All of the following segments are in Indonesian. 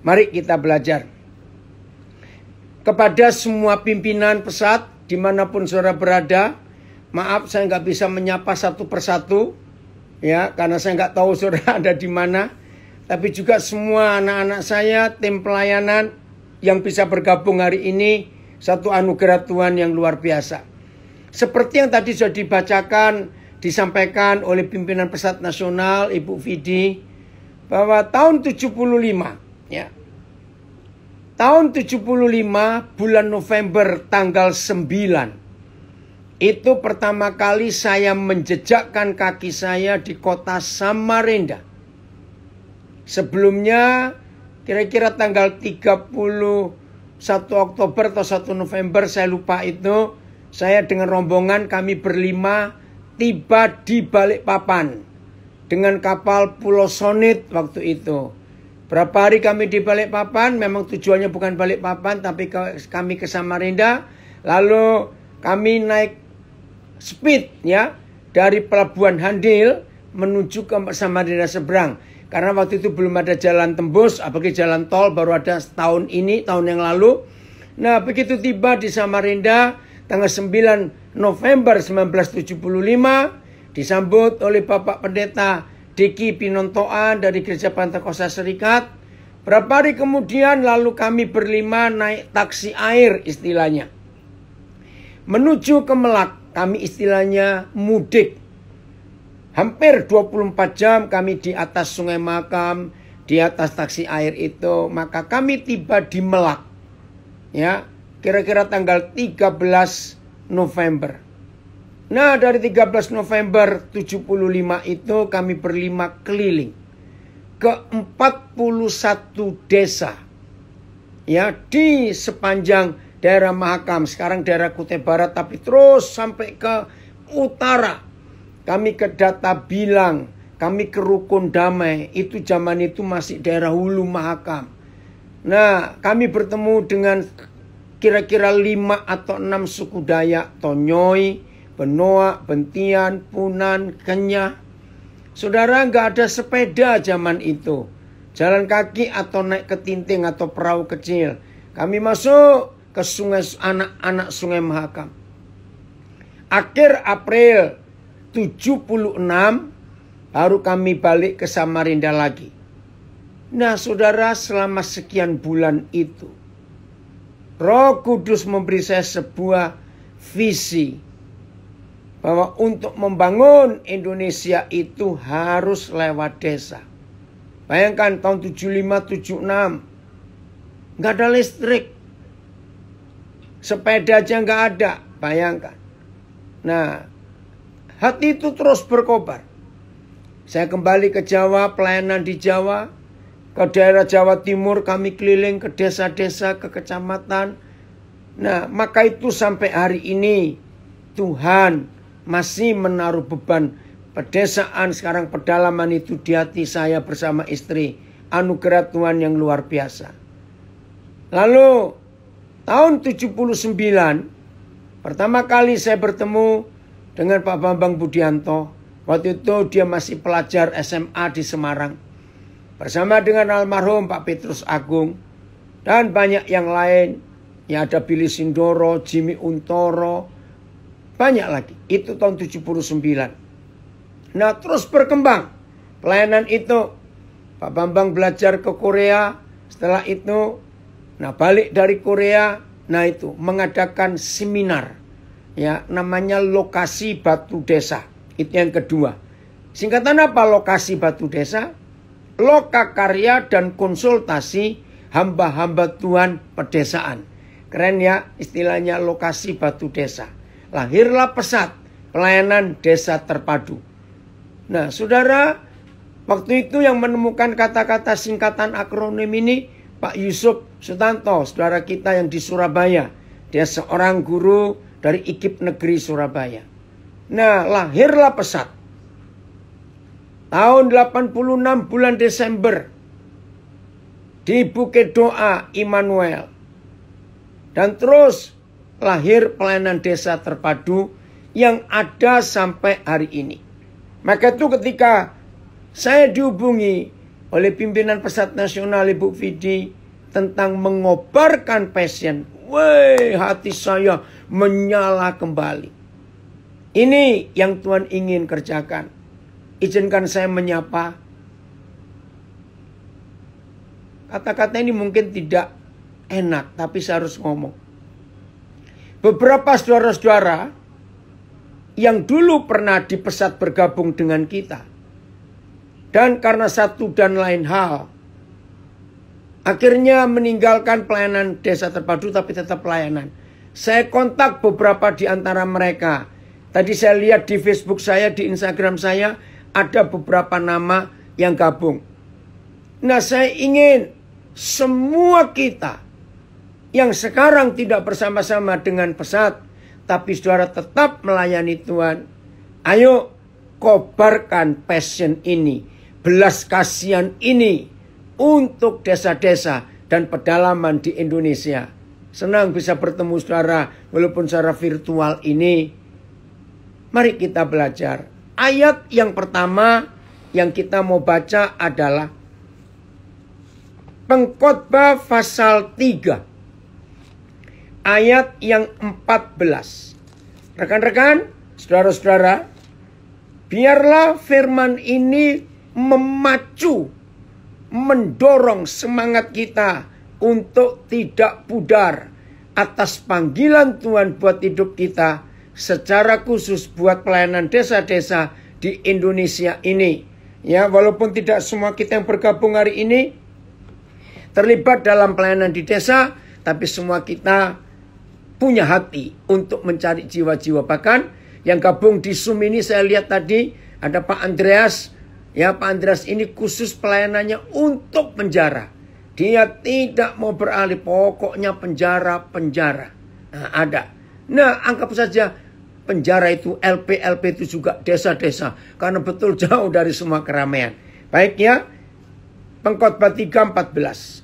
Mari kita belajar. Kepada semua pimpinan pesat, dimanapun saudara berada, maaf saya nggak bisa menyapa satu persatu, ya karena saya nggak tahu saudara ada di mana. Tapi juga semua anak-anak saya, tim pelayanan yang bisa bergabung hari ini, satu anugerah Tuhan yang luar biasa. Seperti yang tadi sudah dibacakan, disampaikan oleh pimpinan pesat nasional Ibu Vidi, bahwa tahun 75 Ya. Tahun 75 bulan November tanggal 9 itu pertama kali saya menjejakkan kaki saya di kota Samarinda. Sebelumnya kira-kira tanggal 31 Oktober atau 1 November saya lupa itu saya dengan rombongan kami berlima tiba di Balikpapan dengan kapal Pulau Sonit waktu itu. Berapa hari kami di Balikpapan, memang tujuannya bukan Balikpapan, tapi ke, kami ke Samarinda. Lalu kami naik speed ya dari Pelabuhan Handil menuju ke Samarinda seberang. Karena waktu itu belum ada jalan tembus, apalagi jalan tol baru ada tahun ini, tahun yang lalu. Nah, begitu tiba di Samarinda tanggal 9 November 1975 disambut oleh Bapak Pendeta Diki Pinontoan dari Gereja Pantekosta Serikat. Berapa hari kemudian lalu kami berlima naik taksi air istilahnya. Menuju ke Melak, kami istilahnya mudik. Hampir 24 jam kami di atas sungai Makam, di atas taksi air itu. Maka kami tiba di Melak. Ya, kira-kira tanggal 13 November Nah dari 13 November 75 itu kami berlima keliling ke 41 desa ya di sepanjang daerah Mahakam sekarang daerah Kutai Barat tapi terus sampai ke utara kami ke Data Bilang kami ke Rukun Damai itu zaman itu masih daerah Hulu Mahakam nah kami bertemu dengan kira-kira 5 atau enam suku Dayak Tonyoi Benoa, Bentian, Punan, Kenyah. Saudara nggak ada sepeda zaman itu. Jalan kaki atau naik ke ketinting atau perahu kecil. Kami masuk ke sungai anak-anak sungai Mahakam. Akhir April 76 baru kami balik ke Samarinda lagi. Nah saudara selama sekian bulan itu Roh Kudus memberi saya sebuah visi bahwa untuk membangun Indonesia itu harus lewat desa. Bayangkan tahun 75 76 nggak ada listrik. Sepeda aja nggak ada, bayangkan. Nah, hati itu terus berkobar. Saya kembali ke Jawa, pelayanan di Jawa, ke daerah Jawa Timur, kami keliling ke desa-desa, ke kecamatan. Nah, maka itu sampai hari ini Tuhan masih menaruh beban pedesaan sekarang pedalaman itu di hati saya bersama istri. Anugerah Tuhan yang luar biasa. Lalu tahun 79 pertama kali saya bertemu dengan Pak Bambang Budianto. Waktu itu dia masih pelajar SMA di Semarang. Bersama dengan almarhum Pak Petrus Agung dan banyak yang lain. Ya ada Billy Sindoro, Jimmy Untoro, banyak lagi. Itu tahun 79. Nah terus berkembang. Pelayanan itu. Pak Bambang belajar ke Korea. Setelah itu. Nah balik dari Korea. Nah itu mengadakan seminar. Ya namanya lokasi batu desa. Itu yang kedua. Singkatan apa lokasi batu desa? Loka karya dan konsultasi hamba-hamba Tuhan pedesaan. Keren ya istilahnya lokasi batu desa lahirlah pesat pelayanan desa terpadu. Nah, saudara, waktu itu yang menemukan kata-kata singkatan akronim ini Pak Yusuf Sutanto, saudara kita yang di Surabaya. Dia seorang guru dari IKIP Negeri Surabaya. Nah, lahirlah pesat. Tahun 86 bulan Desember di Bukit Doa Immanuel. Dan terus lahir pelayanan desa terpadu yang ada sampai hari ini. Maka itu ketika saya dihubungi oleh pimpinan pesat nasional Ibu Vidi tentang mengobarkan passion. woi hati saya menyala kembali. Ini yang Tuhan ingin kerjakan. Izinkan saya menyapa. Kata-kata ini mungkin tidak enak, tapi saya harus ngomong beberapa saudara-saudara yang dulu pernah dipesat bergabung dengan kita. Dan karena satu dan lain hal, akhirnya meninggalkan pelayanan desa terpadu tapi tetap pelayanan. Saya kontak beberapa di antara mereka. Tadi saya lihat di Facebook saya, di Instagram saya, ada beberapa nama yang gabung. Nah saya ingin semua kita yang sekarang tidak bersama-sama dengan pesat, tapi saudara tetap melayani Tuhan. Ayo kobarkan passion ini, belas kasihan ini untuk desa-desa dan pedalaman di Indonesia. Senang bisa bertemu saudara walaupun secara virtual ini. Mari kita belajar. Ayat yang pertama yang kita mau baca adalah Pengkhotbah pasal 3 ayat yang 14. Rekan-rekan, saudara-saudara, biarlah firman ini memacu, mendorong semangat kita untuk tidak pudar atas panggilan Tuhan buat hidup kita secara khusus buat pelayanan desa-desa di Indonesia ini. Ya, walaupun tidak semua kita yang bergabung hari ini terlibat dalam pelayanan di desa, tapi semua kita punya hati untuk mencari jiwa-jiwa. Bahkan yang gabung di Zoom ini saya lihat tadi ada Pak Andreas. Ya Pak Andreas ini khusus pelayanannya untuk penjara. Dia tidak mau beralih pokoknya penjara-penjara. Nah, ada. Nah anggap saja penjara itu LP LP itu juga desa-desa karena betul jauh dari semua keramaian. Baik ya. Pengkhotbah 3:14.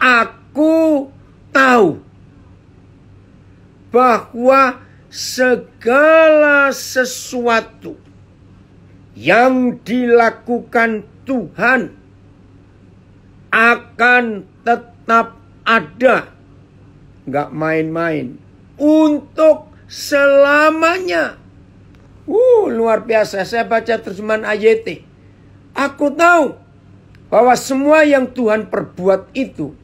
Aku tahu bahwa segala sesuatu yang dilakukan Tuhan akan tetap ada, nggak main-main, untuk selamanya. Uh, luar biasa. Saya baca terjemahan AYT. Aku tahu bahwa semua yang Tuhan perbuat itu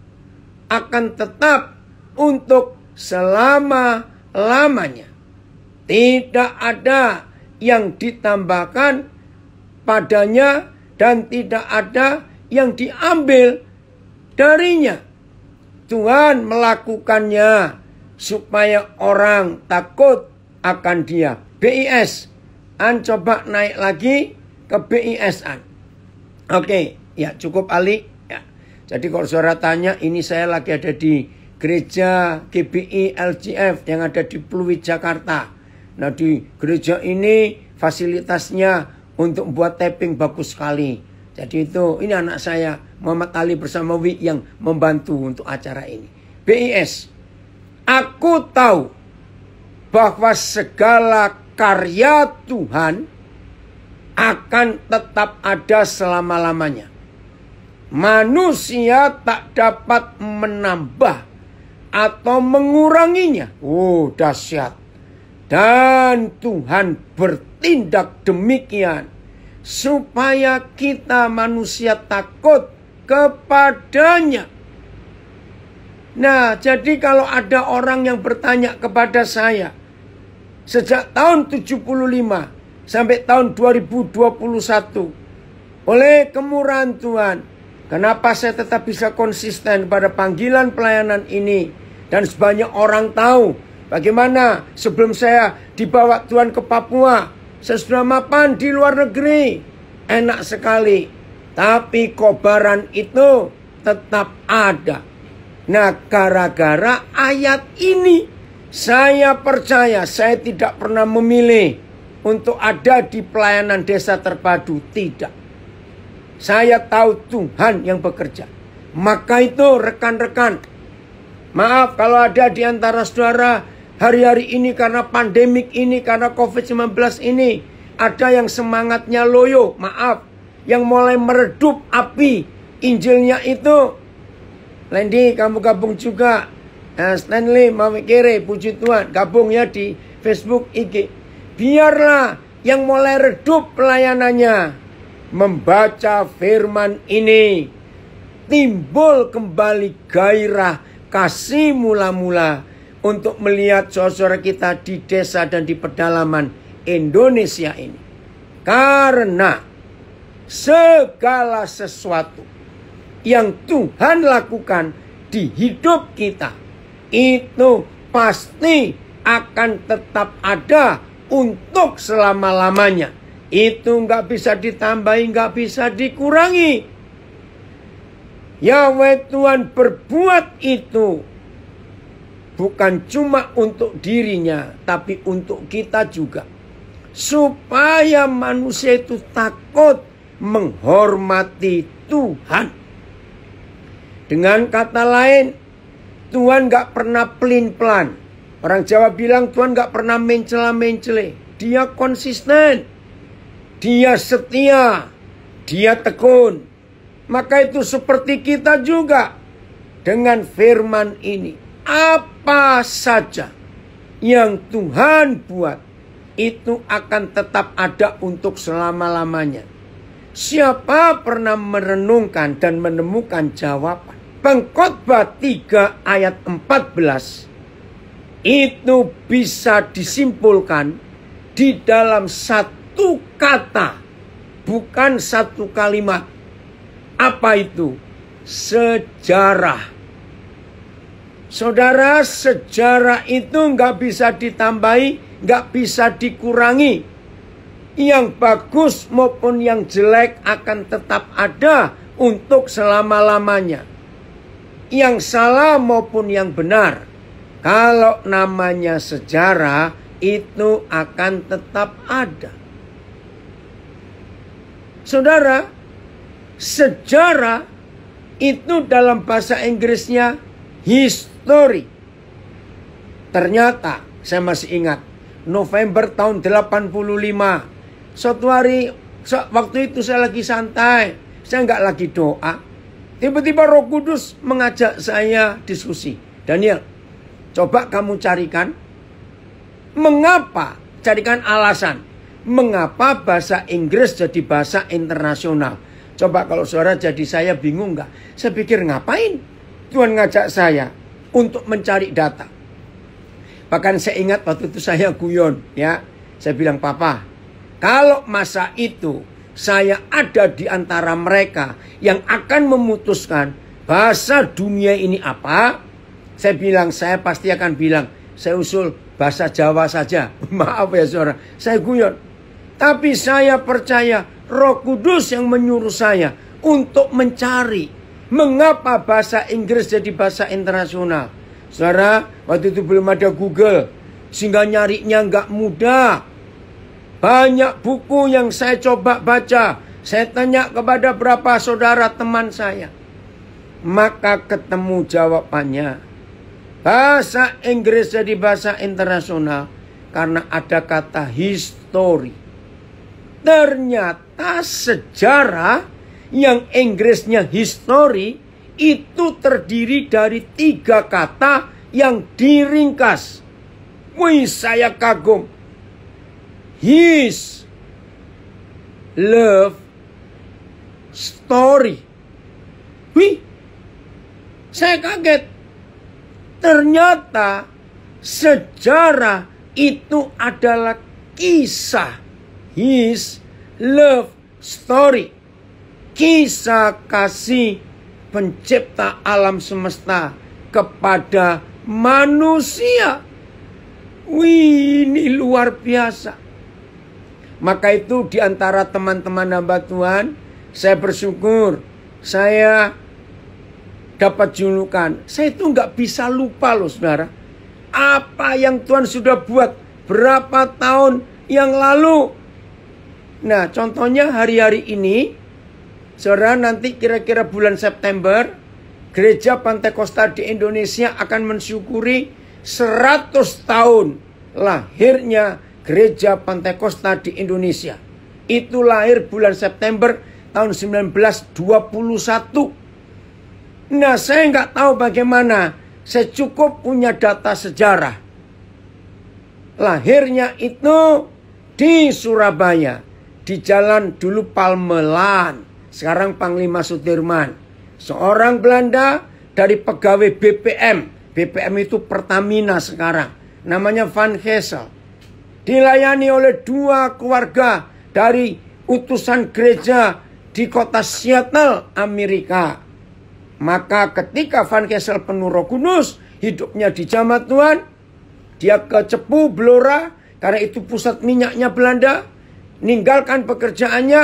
akan tetap untuk selama-lamanya. Tidak ada yang ditambahkan padanya dan tidak ada yang diambil darinya. Tuhan melakukannya supaya orang takut akan dia. BIS, An coba naik lagi ke BIS-an. Oke, ya cukup Ali. Ya. Jadi kalau saudara tanya, ini saya lagi ada di gereja GBI LCF yang ada di Pluit Jakarta. Nah di gereja ini fasilitasnya untuk buat tapping bagus sekali. Jadi itu ini anak saya Muhammad Ali bersama Wi yang membantu untuk acara ini. BIS, aku tahu bahwa segala karya Tuhan akan tetap ada selama-lamanya. Manusia tak dapat menambah atau menguranginya. Oh, dahsyat. Dan Tuhan bertindak demikian supaya kita manusia takut kepadanya. Nah, jadi kalau ada orang yang bertanya kepada saya sejak tahun 75 sampai tahun 2021 oleh kemurahan Tuhan Kenapa saya tetap bisa konsisten pada panggilan pelayanan ini? Dan sebanyak orang tahu bagaimana sebelum saya dibawa Tuhan ke Papua. Saya sudah mapan di luar negeri. Enak sekali. Tapi kobaran itu tetap ada. Nah gara-gara ayat ini saya percaya saya tidak pernah memilih untuk ada di pelayanan desa terpadu. Tidak. Saya tahu Tuhan yang bekerja. Maka itu rekan-rekan, maaf kalau ada di antara saudara hari-hari ini karena pandemik ini, karena COVID-19 ini, ada yang semangatnya loyo, maaf, yang mulai meredup api Injilnya itu. Lendi, kamu gabung juga. Eh, Stanley, mau Kere, puji Tuhan, gabung ya di Facebook IG. Biarlah yang mulai redup pelayanannya membaca firman ini timbul kembali gairah kasih mula-mula untuk melihat sosok kita di desa dan di pedalaman Indonesia ini. Karena segala sesuatu yang Tuhan lakukan di hidup kita itu pasti akan tetap ada untuk selama-lamanya itu nggak bisa ditambahi, nggak bisa dikurangi. Yahweh Tuhan berbuat itu bukan cuma untuk dirinya, tapi untuk kita juga. Supaya manusia itu takut menghormati Tuhan. Dengan kata lain, Tuhan gak pernah pelin-pelan. Orang Jawa bilang Tuhan gak pernah mencela-mencele. Dia konsisten dia setia, dia tekun. Maka itu seperti kita juga dengan firman ini. Apa saja yang Tuhan buat itu akan tetap ada untuk selama-lamanya. Siapa pernah merenungkan dan menemukan jawaban? Pengkhotbah 3 ayat 14 itu bisa disimpulkan di dalam satu satu kata, bukan satu kalimat. Apa itu? Sejarah. Saudara, sejarah itu nggak bisa ditambahi, nggak bisa dikurangi. Yang bagus maupun yang jelek akan tetap ada untuk selama-lamanya. Yang salah maupun yang benar. Kalau namanya sejarah, itu akan tetap ada. Saudara, sejarah itu dalam bahasa Inggrisnya history. Ternyata, saya masih ingat, November tahun 85. Suatu hari, waktu itu saya lagi santai. Saya nggak lagi doa. Tiba-tiba roh kudus mengajak saya diskusi. Daniel, coba kamu carikan. Mengapa? Carikan alasan mengapa bahasa Inggris jadi bahasa internasional. Coba kalau saudara jadi saya bingung nggak? Saya pikir ngapain Tuhan ngajak saya untuk mencari data. Bahkan saya ingat waktu itu saya guyon ya. Saya bilang papa, kalau masa itu saya ada di antara mereka yang akan memutuskan bahasa dunia ini apa, saya bilang saya pasti akan bilang saya usul bahasa Jawa saja. Maaf ya saudara, saya guyon. Tapi saya percaya Roh Kudus yang menyuruh saya untuk mencari mengapa bahasa Inggris jadi bahasa internasional. Saudara, waktu itu belum ada Google, sehingga nyarinya nggak mudah. Banyak buku yang saya coba baca, saya tanya kepada berapa saudara teman saya. Maka ketemu jawabannya. Bahasa Inggris jadi bahasa internasional karena ada kata history. Ternyata sejarah yang Inggrisnya history itu terdiri dari tiga kata yang diringkas. Wih saya kagum. His love story. Wih saya kaget. Ternyata sejarah itu adalah kisah his love story. Kisah kasih pencipta alam semesta kepada manusia. Wih, ini luar biasa. Maka itu di antara teman-teman hamba Tuhan, saya bersyukur saya dapat julukan. Saya itu nggak bisa lupa loh saudara. Apa yang Tuhan sudah buat berapa tahun yang lalu Nah, contohnya hari-hari ini, saudara nanti kira-kira bulan September, gereja Pantekosta di Indonesia akan mensyukuri 100 tahun lahirnya gereja Pantekosta di Indonesia. Itu lahir bulan September tahun 1921. Nah, saya nggak tahu bagaimana. Saya cukup punya data sejarah. Lahirnya itu di Surabaya di jalan dulu Palmelan, sekarang Panglima Sudirman. Seorang Belanda dari pegawai BPM, BPM itu Pertamina sekarang, namanya Van Hessel. Dilayani oleh dua keluarga dari utusan gereja di kota Seattle, Amerika. Maka ketika Van Kessel penuh roh kudus, hidupnya di jamaat Tuhan, dia ke Cepu, Blora, karena itu pusat minyaknya Belanda. Ninggalkan pekerjaannya,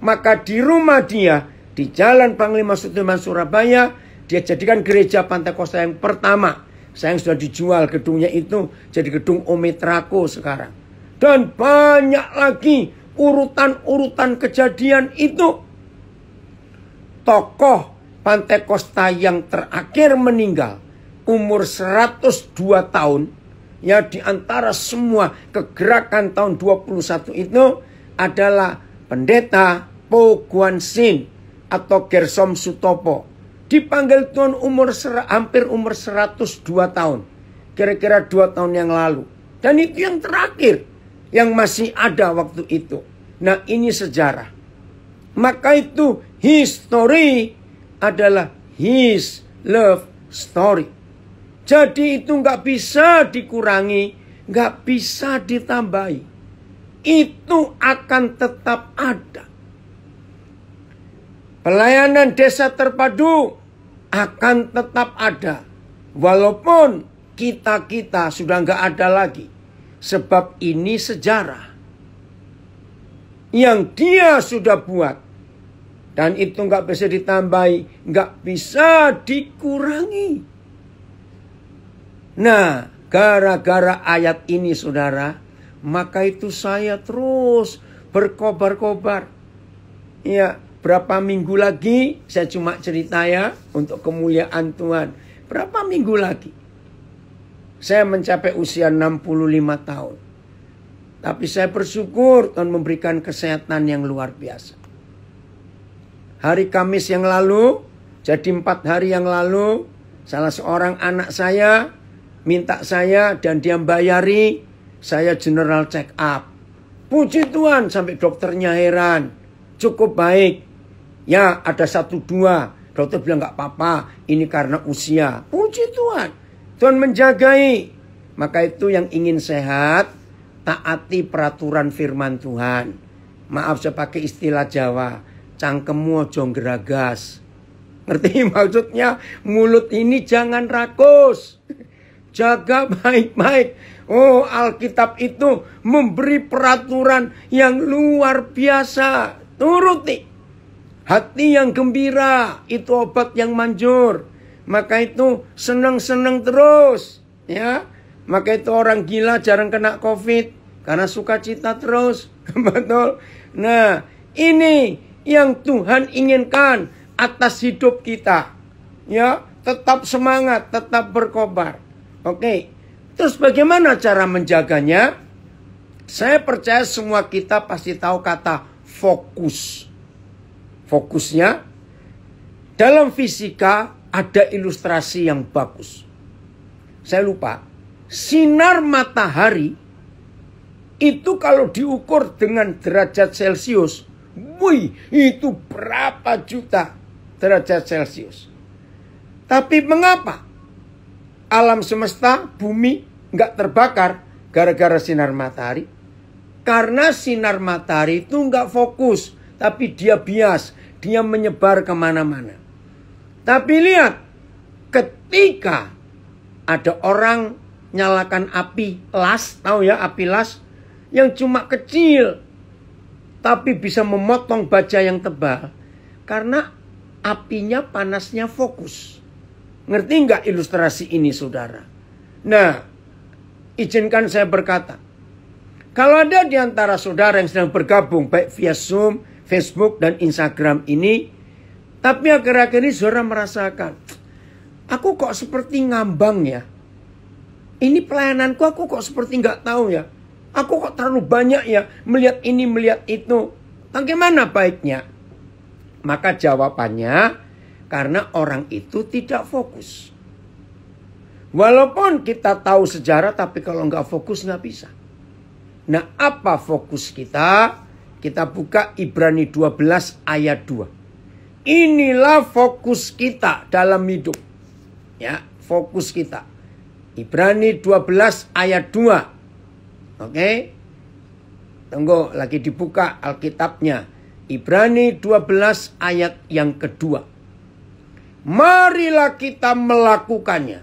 maka di rumah dia, di Jalan Panglima Sudirman Surabaya, dia jadikan gereja Pantekosta yang pertama. Sayang sudah dijual gedungnya itu jadi gedung Ometrako sekarang. Dan banyak lagi urutan-urutan kejadian itu. Tokoh Pantekosta yang terakhir meninggal umur 102 tahun ya di antara semua kegerakan tahun 21 itu adalah pendeta Poguan Sin atau Gersom Sutopo. Dipanggil Tuhan umur hampir umur 102 tahun. Kira-kira 2 tahun yang lalu. Dan itu yang terakhir yang masih ada waktu itu. Nah ini sejarah. Maka itu history adalah his love story. Jadi itu nggak bisa dikurangi, nggak bisa ditambahi itu akan tetap ada. Pelayanan desa terpadu akan tetap ada. Walaupun kita-kita sudah nggak ada lagi. Sebab ini sejarah. Yang dia sudah buat. Dan itu nggak bisa ditambahi, nggak bisa dikurangi. Nah, gara-gara ayat ini saudara, maka itu saya terus berkobar-kobar. Ya, berapa minggu lagi saya cuma cerita ya untuk kemuliaan Tuhan. Berapa minggu lagi? Saya mencapai usia 65 tahun. Tapi saya bersyukur Tuhan memberikan kesehatan yang luar biasa. Hari Kamis yang lalu, jadi empat hari yang lalu, salah seorang anak saya minta saya dan dia bayari saya general check up. Puji Tuhan sampai dokternya heran. Cukup baik. Ya ada satu dua. Dokter bilang gak apa-apa. Ini karena usia. Puji Tuhan. Tuhan menjagai. Maka itu yang ingin sehat. Taati peraturan firman Tuhan. Maaf saya pakai istilah Jawa. Cangkemmu jonggeragas. Ngerti maksudnya? Mulut ini jangan rakus. Jaga baik-baik. Oh, Alkitab itu memberi peraturan yang luar biasa. Turuti. Hati yang gembira itu obat yang manjur. Maka itu senang-senang terus, ya. Maka itu orang gila jarang kena Covid karena sukacita terus. Betul. Nah, ini yang Tuhan inginkan atas hidup kita. Ya, tetap semangat, tetap berkobar. Oke, okay. terus bagaimana cara menjaganya? Saya percaya semua kita pasti tahu kata fokus. Fokusnya dalam fisika ada ilustrasi yang bagus. Saya lupa. Sinar matahari itu kalau diukur dengan derajat Celcius, wih, itu berapa juta derajat Celcius. Tapi mengapa? alam semesta, bumi nggak terbakar gara-gara sinar matahari? Karena sinar matahari itu nggak fokus, tapi dia bias, dia menyebar kemana-mana. Tapi lihat, ketika ada orang nyalakan api las, tahu ya api las, yang cuma kecil, tapi bisa memotong baja yang tebal, karena apinya panasnya fokus. Ngerti nggak ilustrasi ini saudara? Nah, izinkan saya berkata. Kalau ada di antara saudara yang sedang bergabung baik via Zoom, Facebook, dan Instagram ini. Tapi akhir-akhir ini saudara merasakan. Aku kok seperti ngambang ya. Ini pelayananku aku kok seperti nggak tahu ya. Aku kok terlalu banyak ya melihat ini melihat itu. Bagaimana baiknya? Maka jawabannya karena orang itu tidak fokus. Walaupun kita tahu sejarah tapi kalau nggak fokus nggak bisa. Nah apa fokus kita? Kita buka Ibrani 12 ayat 2. Inilah fokus kita dalam hidup. Ya, fokus kita. Ibrani 12 ayat 2. Oke. Okay? Tunggu lagi dibuka Alkitabnya. Ibrani 12 ayat yang kedua marilah kita melakukannya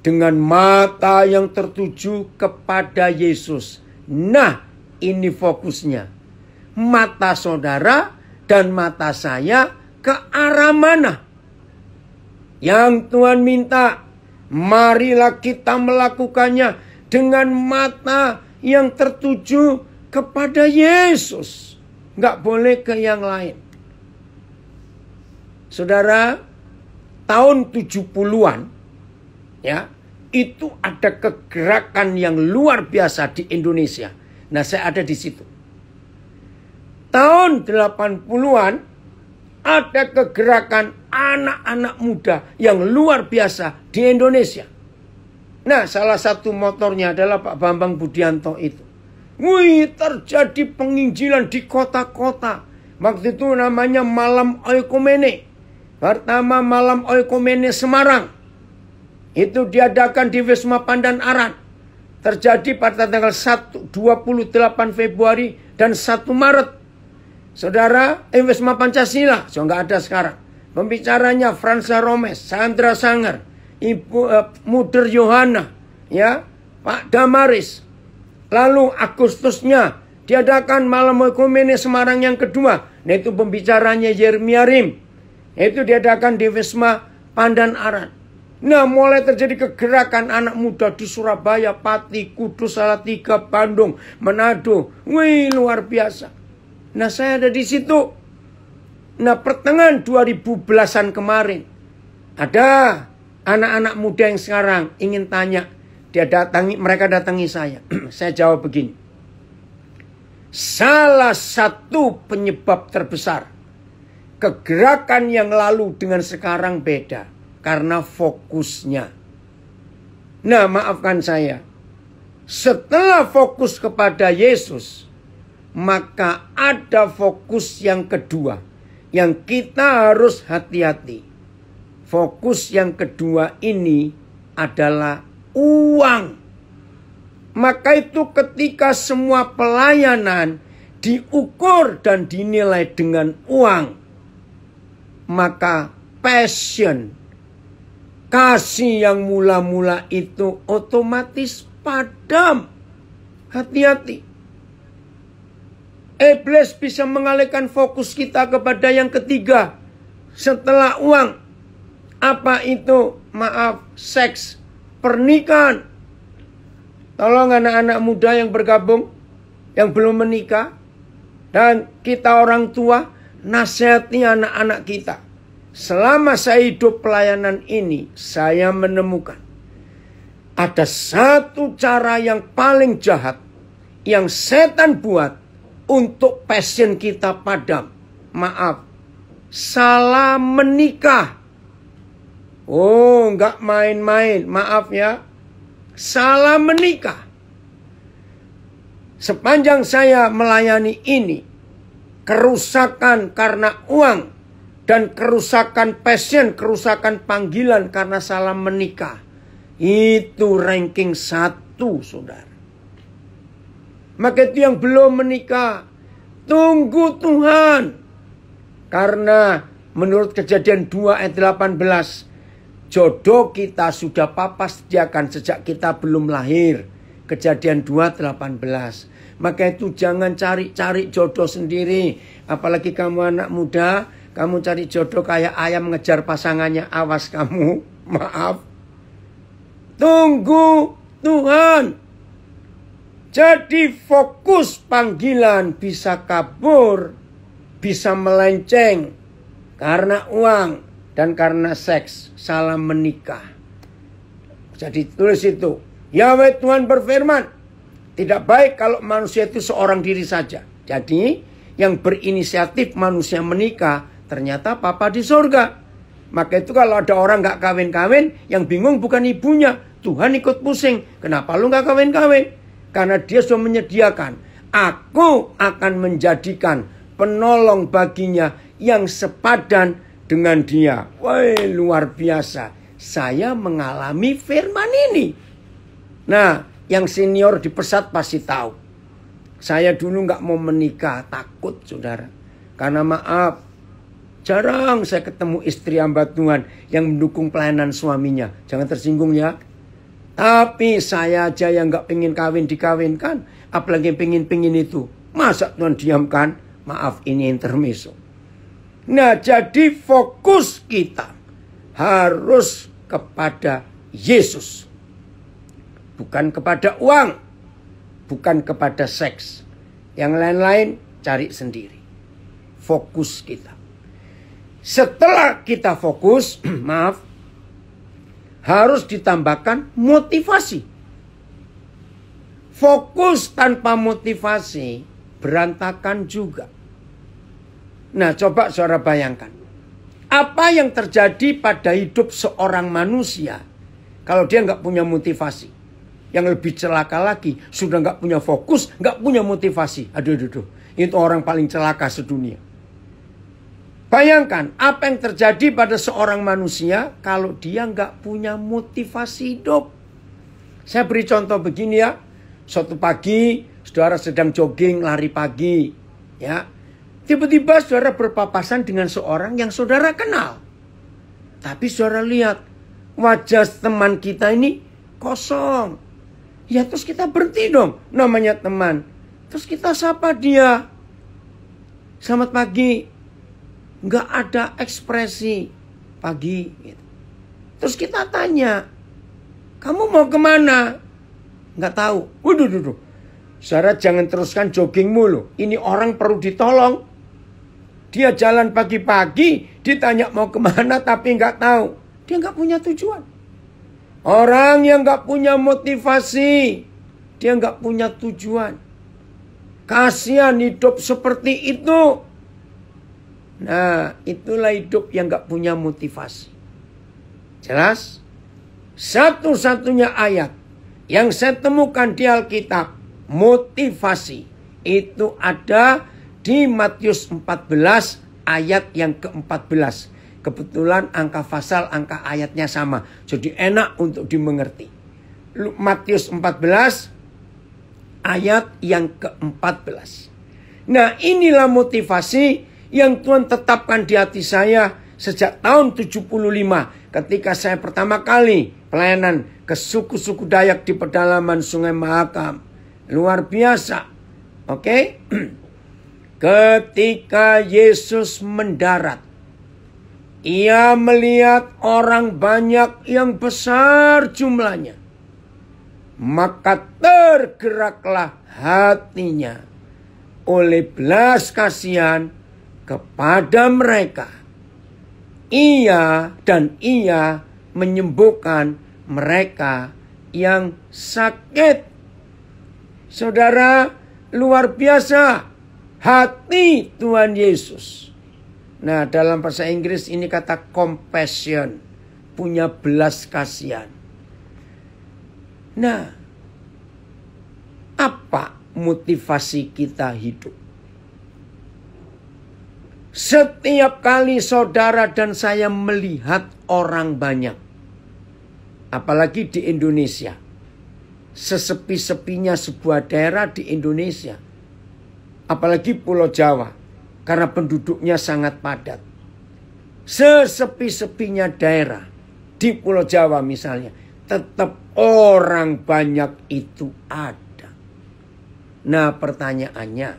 dengan mata yang tertuju kepada Yesus. Nah, ini fokusnya. Mata saudara dan mata saya ke arah mana? Yang Tuhan minta, marilah kita melakukannya dengan mata yang tertuju kepada Yesus. Nggak boleh ke yang lain. Saudara, tahun 70-an ya itu ada kegerakan yang luar biasa di Indonesia. Nah, saya ada di situ. Tahun 80-an ada kegerakan anak-anak muda yang luar biasa di Indonesia. Nah, salah satu motornya adalah Pak Bambang Budianto itu. Wih, terjadi penginjilan di kota-kota. Waktu itu namanya Malam Oikumene. Pertama malam oikumene Semarang. Itu diadakan di Wisma Pandan Aran. Terjadi pada tanggal 1, 28 Februari dan 1 Maret. Saudara, eh, Wisma Pancasila. So, nggak ada sekarang. Pembicaranya Fransa Romes, Sandra Sanger, Ibu eh, Muder Yohana, ya, Pak Damaris. Lalu Agustusnya diadakan malam oikumene Semarang yang kedua. yaitu nah, pembicaranya Yermia Rim. Itu diadakan di Wisma Pandan Aran. Nah mulai terjadi kegerakan anak muda di Surabaya, Pati, Kudus, Salatiga, Bandung, Manado. Wih luar biasa. Nah saya ada di situ. Nah pertengahan 2010-an kemarin. Ada anak-anak muda yang sekarang ingin tanya. Dia datangi, mereka datangi saya. saya jawab begini. Salah satu penyebab terbesar Kegerakan yang lalu dengan sekarang beda karena fokusnya. Nah, maafkan saya. Setelah fokus kepada Yesus, maka ada fokus yang kedua yang kita harus hati-hati. Fokus yang kedua ini adalah uang. Maka itu ketika semua pelayanan diukur dan dinilai dengan uang maka passion kasih yang mula-mula itu otomatis padam. Hati-hati. Iblis bisa mengalihkan fokus kita kepada yang ketiga. Setelah uang. Apa itu? Maaf, seks. Pernikahan. Tolong anak-anak muda yang bergabung. Yang belum menikah. Dan kita orang tua nasihatnya anak-anak kita. Selama saya hidup pelayanan ini, saya menemukan ada satu cara yang paling jahat yang setan buat untuk passion kita padam. Maaf, salah menikah. Oh, nggak main-main. Maaf ya, salah menikah. Sepanjang saya melayani ini, kerusakan karena uang dan kerusakan passion, kerusakan panggilan karena salah menikah. Itu ranking satu, saudara. Maka itu yang belum menikah, tunggu Tuhan. Karena menurut kejadian 2 ayat 18, jodoh kita sudah papa sediakan sejak kita belum lahir. Kejadian 2 ayat 18. Maka itu jangan cari-cari jodoh sendiri. Apalagi kamu anak muda, kamu cari jodoh kayak ayam ngejar pasangannya. Awas kamu, maaf. Tunggu Tuhan. Jadi fokus panggilan bisa kabur, bisa melenceng karena uang dan karena seks salah menikah. Jadi tulis itu. Yahweh Tuhan berfirman, tidak baik kalau manusia itu seorang diri saja. Jadi yang berinisiatif manusia menikah ternyata papa di surga. Maka itu kalau ada orang gak kawin-kawin, yang bingung bukan ibunya. Tuhan ikut pusing. Kenapa lu gak kawin-kawin? Karena dia sudah menyediakan. Aku akan menjadikan penolong baginya yang sepadan dengan dia. Wah luar biasa. Saya mengalami firman ini. Nah, yang senior di pesat pasti tahu. Saya dulu nggak mau menikah, takut saudara. Karena maaf, jarang saya ketemu istri hamba Tuhan yang mendukung pelayanan suaminya. Jangan tersinggung ya. Tapi saya aja yang nggak pengen kawin dikawinkan. Apalagi pengen-pengen itu. Masa Tuhan diamkan? Maaf ini intermeso. Nah jadi fokus kita harus kepada Yesus bukan kepada uang, bukan kepada seks. Yang lain-lain cari sendiri. Fokus kita. Setelah kita fokus, maaf, harus ditambahkan motivasi. Fokus tanpa motivasi berantakan juga. Nah, coba saudara bayangkan. Apa yang terjadi pada hidup seorang manusia kalau dia nggak punya motivasi? Yang lebih celaka lagi, sudah nggak punya fokus, nggak punya motivasi. Aduh, aduh, aduh. Itu orang paling celaka sedunia. Bayangkan apa yang terjadi pada seorang manusia kalau dia nggak punya motivasi dok Saya beri contoh begini ya. Suatu pagi, saudara sedang jogging, lari pagi. ya Tiba-tiba saudara berpapasan dengan seorang yang saudara kenal. Tapi saudara lihat, wajah teman kita ini kosong. Ya terus kita berhenti dong. Namanya teman. Terus kita sapa dia. Selamat pagi. Nggak ada ekspresi pagi. Gitu. Terus kita tanya. Kamu mau kemana? Nggak tahu. Waduh, waduh, waduh. Sarah jangan teruskan jogging mulu. Ini orang perlu ditolong. Dia jalan pagi-pagi, ditanya mau kemana tapi nggak tahu. Dia nggak punya tujuan. Orang yang gak punya motivasi, dia gak punya tujuan. Kasihan hidup seperti itu. Nah, itulah hidup yang gak punya motivasi. Jelas? Satu-satunya ayat yang saya temukan di Alkitab, motivasi itu ada di Matius 14 ayat yang ke-14. Kebetulan angka pasal, angka ayatnya sama. Jadi enak untuk dimengerti. Matius 14 ayat yang ke-14. Nah inilah motivasi yang Tuhan tetapkan di hati saya sejak tahun 75 ketika saya pertama kali pelayanan ke suku-suku Dayak di pedalaman Sungai Mahakam. Luar biasa. Oke? Okay? Ketika Yesus mendarat ia melihat orang banyak yang besar jumlahnya. Maka tergeraklah hatinya oleh belas kasihan kepada mereka. Ia dan ia menyembuhkan mereka yang sakit. Saudara, luar biasa hati Tuhan Yesus Nah, dalam bahasa Inggris ini kata compassion, punya belas kasihan. Nah, apa motivasi kita hidup? Setiap kali saudara dan saya melihat orang banyak, apalagi di Indonesia, sesepi-sepinya sebuah daerah di Indonesia, apalagi Pulau Jawa, karena penduduknya sangat padat. Sesepi-sepinya daerah di Pulau Jawa misalnya, tetap orang banyak itu ada. Nah, pertanyaannya,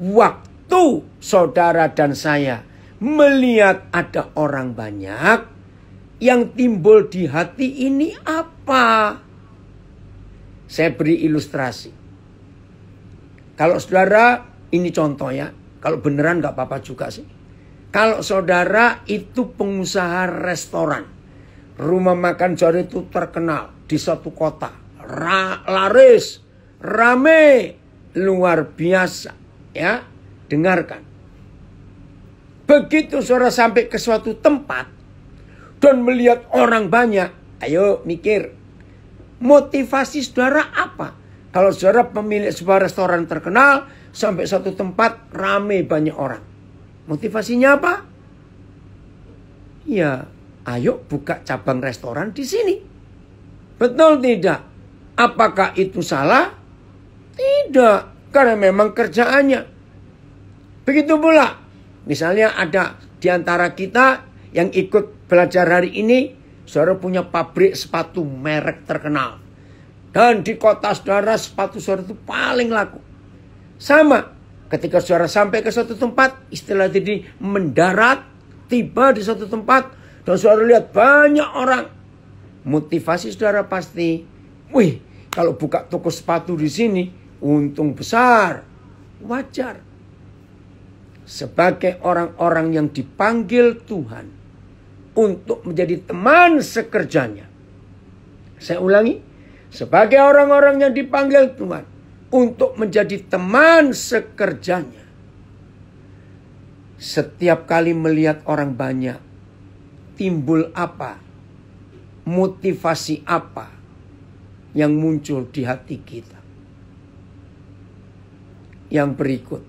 waktu saudara dan saya melihat ada orang banyak yang timbul di hati ini apa? Saya beri ilustrasi. Kalau saudara, ini contoh ya, kalau beneran gak apa-apa juga sih. Kalau saudara itu pengusaha restoran. Rumah makan jari itu terkenal di satu kota. Ra laris, rame, luar biasa. Ya, dengarkan. Begitu saudara sampai ke suatu tempat dan melihat orang banyak, ayo mikir. Motivasi saudara apa? Kalau saudara pemilik sebuah restoran terkenal, sampai satu tempat rame banyak orang. Motivasinya apa? Ya, ayo buka cabang restoran di sini. Betul tidak? Apakah itu salah? Tidak, karena memang kerjaannya. Begitu pula, misalnya ada di antara kita yang ikut belajar hari ini, saudara punya pabrik sepatu merek terkenal. Dan di kota saudara sepatu saudara itu paling laku. Sama ketika saudara sampai ke suatu tempat, istilah tadi mendarat, tiba di suatu tempat, dan saudara lihat banyak orang. Motivasi saudara pasti, wih, kalau buka toko sepatu di sini, untung besar. Wajar. Sebagai orang-orang yang dipanggil Tuhan untuk menjadi teman sekerjanya. Saya ulangi, sebagai orang-orang yang dipanggil Tuhan untuk menjadi teman sekerjanya. Setiap kali melihat orang banyak, timbul apa? Motivasi apa yang muncul di hati kita? Yang berikut.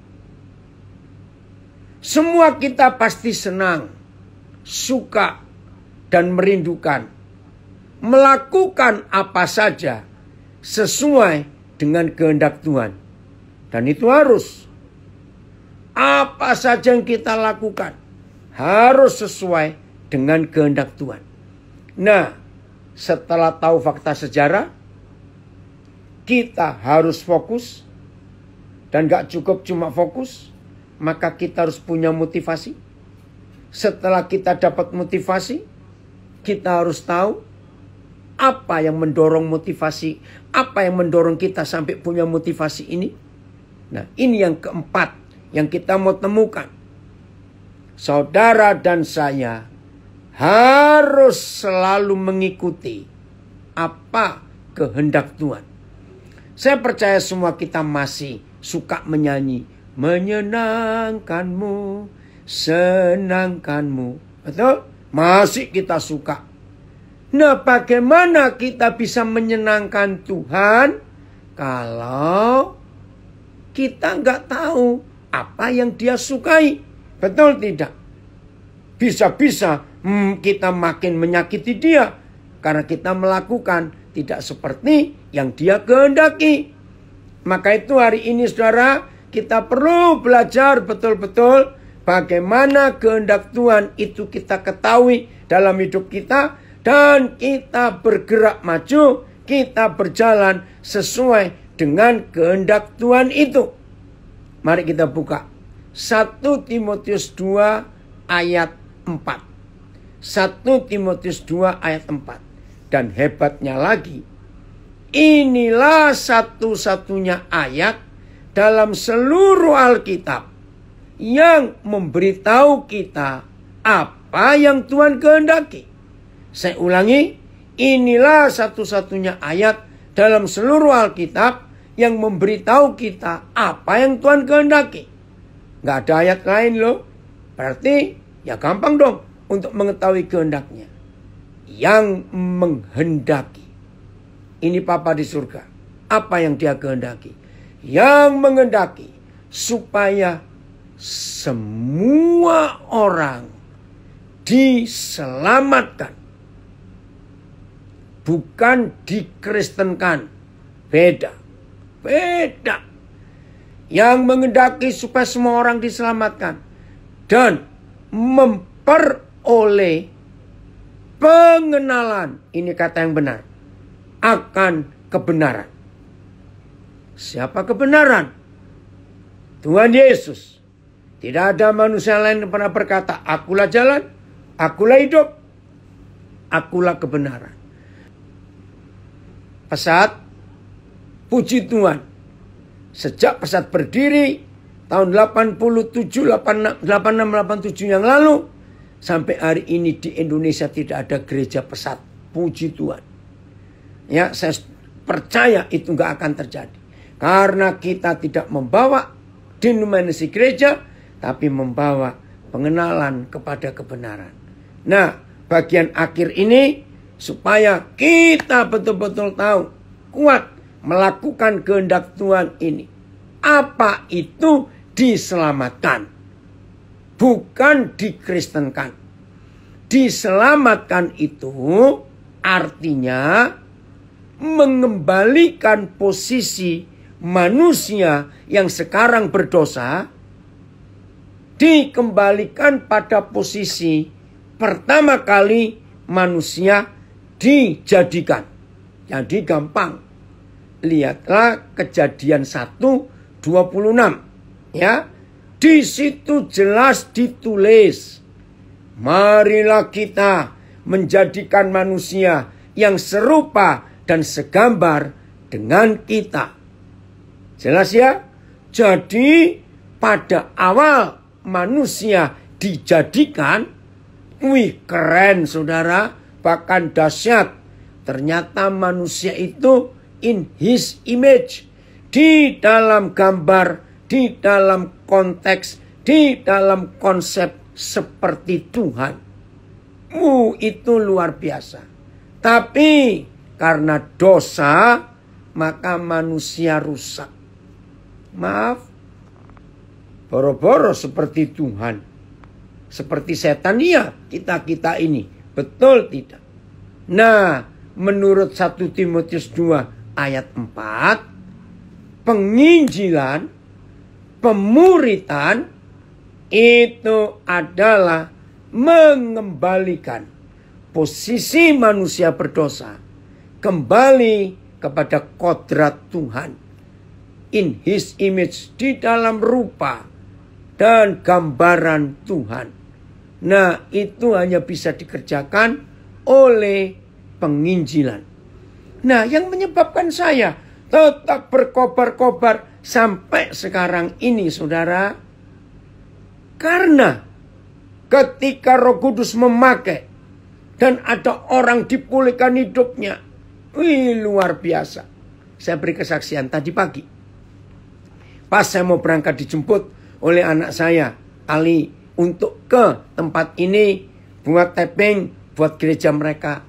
Semua kita pasti senang, suka, dan merindukan melakukan apa saja sesuai dengan kehendak Tuhan. Dan itu harus. Apa saja yang kita lakukan harus sesuai dengan kehendak Tuhan. Nah, setelah tahu fakta sejarah, kita harus fokus dan gak cukup cuma fokus, maka kita harus punya motivasi. Setelah kita dapat motivasi, kita harus tahu apa yang mendorong motivasi? Apa yang mendorong kita sampai punya motivasi ini? Nah, ini yang keempat yang kita mau temukan. Saudara dan saya harus selalu mengikuti apa kehendak Tuhan. Saya percaya semua kita masih suka menyanyi. Menyenangkanmu, senangkanmu. Betul? Masih kita suka Nah, bagaimana kita bisa menyenangkan Tuhan kalau kita nggak tahu apa yang Dia sukai? Betul tidak? Bisa-bisa hmm, kita makin menyakiti Dia karena kita melakukan tidak seperti yang Dia kehendaki. Maka itu hari ini saudara kita perlu belajar betul-betul bagaimana kehendak Tuhan itu kita ketahui dalam hidup kita dan kita bergerak maju, kita berjalan sesuai dengan kehendak Tuhan itu. Mari kita buka 1 Timotius 2 ayat 4. 1 Timotius 2 ayat 4. Dan hebatnya lagi, inilah satu-satunya ayat dalam seluruh Alkitab yang memberitahu kita apa yang Tuhan kehendaki saya ulangi, inilah satu-satunya ayat dalam seluruh Alkitab yang memberitahu kita apa yang Tuhan kehendaki. Gak ada ayat lain loh. Berarti ya gampang dong untuk mengetahui kehendaknya. Yang menghendaki. Ini Papa di surga. Apa yang dia kehendaki. Yang menghendaki supaya semua orang diselamatkan bukan dikristenkan. Beda. Beda. Yang mengendaki supaya semua orang diselamatkan dan memperoleh pengenalan, ini kata yang benar, akan kebenaran. Siapa kebenaran? Tuhan Yesus. Tidak ada manusia lain yang pernah berkata, akulah jalan, akulah hidup, akulah kebenaran pesat puji Tuhan. Sejak pesat berdiri tahun 87, 86, 87 yang lalu sampai hari ini di Indonesia tidak ada gereja pesat. Puji Tuhan. Ya, saya percaya itu nggak akan terjadi. Karena kita tidak membawa denominasi gereja, tapi membawa pengenalan kepada kebenaran. Nah, bagian akhir ini supaya kita betul-betul tahu kuat melakukan kehendak Tuhan ini. Apa itu diselamatkan? Bukan dikristenkan. Diselamatkan itu artinya mengembalikan posisi manusia yang sekarang berdosa dikembalikan pada posisi pertama kali manusia dijadikan. Jadi gampang. Lihatlah kejadian 1 26 ya. Di situ jelas ditulis. Marilah kita menjadikan manusia yang serupa dan segambar dengan kita. Jelas ya? Jadi pada awal manusia dijadikan Wih keren saudara bahkan dahsyat. Ternyata manusia itu in his image. Di dalam gambar, di dalam konteks, di dalam konsep seperti Tuhan. Mu itu luar biasa. Tapi karena dosa, maka manusia rusak. Maaf, boro-boro seperti Tuhan. Seperti setan, iya kita-kita ini. Betul tidak? Nah, menurut 1 Timotius 2 ayat 4, penginjilan, pemuritan itu adalah mengembalikan posisi manusia berdosa kembali kepada kodrat Tuhan in his image di dalam rupa dan gambaran Tuhan. Nah, itu hanya bisa dikerjakan oleh penginjilan. Nah, yang menyebabkan saya tetap berkobar-kobar sampai sekarang ini, saudara, karena ketika Roh Kudus memakai dan ada orang dipulihkan hidupnya, wih luar biasa. Saya beri kesaksian tadi pagi. Pas saya mau berangkat dijemput oleh anak saya, Ali untuk ke tempat ini buat tapping buat gereja mereka